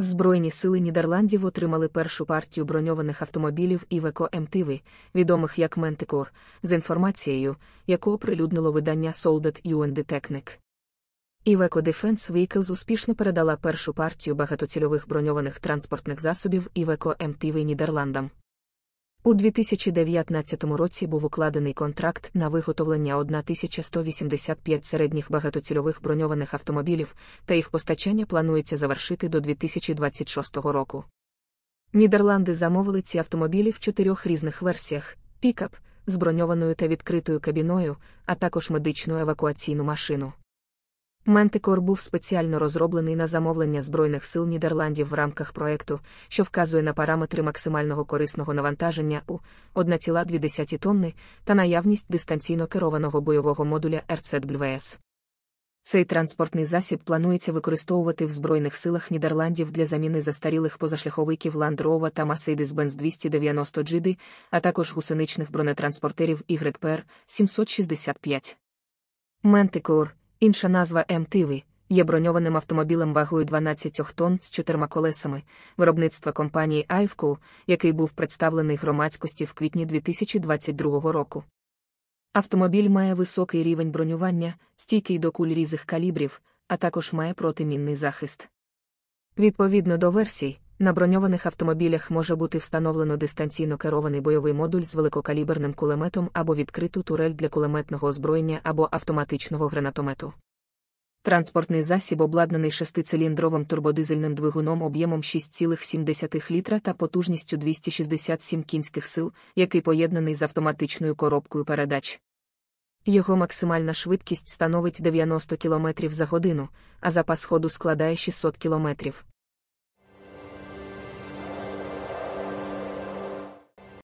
Збройні сили Нідерландів отримали першу партію броньованих автомобілів Івеко МТВ, відомих як Ментикор, з інформацією, яку оприлюднило видання Soldat UND Technic. Iveco Defense Vehicles успішно передала першу партію багатоцільових броньованих транспортних засобів Івеко МТВ Нідерландам. У 2019 році був укладений контракт на виготовлення 1185 середніх багатоцільових броньованих автомобілів, та їх постачання планується завершити до 2026 року. Нідерланди замовили ці автомобілі в чотирьох різних версіях: пікап зброньованою та відкритою кабіною, а також медичну евакуаційну машину. Ментикор був спеціально розроблений на замовлення Збройних сил Нідерландів в рамках проекту, що вказує на параметри максимального корисного навантаження у 1,2 тонни та наявність дистанційно керованого бойового модуля РЦДВС. Цей транспортний засіб планується використовувати в Збройних силах Нідерландів для заміни застарілих позашляховиків Land Rover та Mercedes Benz 290 GD, а також гусеничних бронетранспортерів YPR 765. Ментикор Інша назва МТВ є броньованим автомобілем вагою 12 тонн з чотирма колесами виробництва компанії Айвкоу, який був представлений громадськості в квітні 2022 року. Автомобіль має високий рівень бронювання, стійкий до куль різних калібрів, а також має протимінний захист. Відповідно до версій, на броньованих автомобілях може бути встановлено дистанційно керований бойовий модуль з великокаліберним кулеметом або відкриту турель для кулеметного озброєння або автоматичного гранатомету. Транспортний засіб обладнаний шестициліндровим турбодизельним двигуном об'ємом 6,7 літра та потужністю 267 кінських сил, який поєднаний з автоматичною коробкою передач. Його максимальна швидкість становить 90 км за годину, а запас ходу складає 600 км.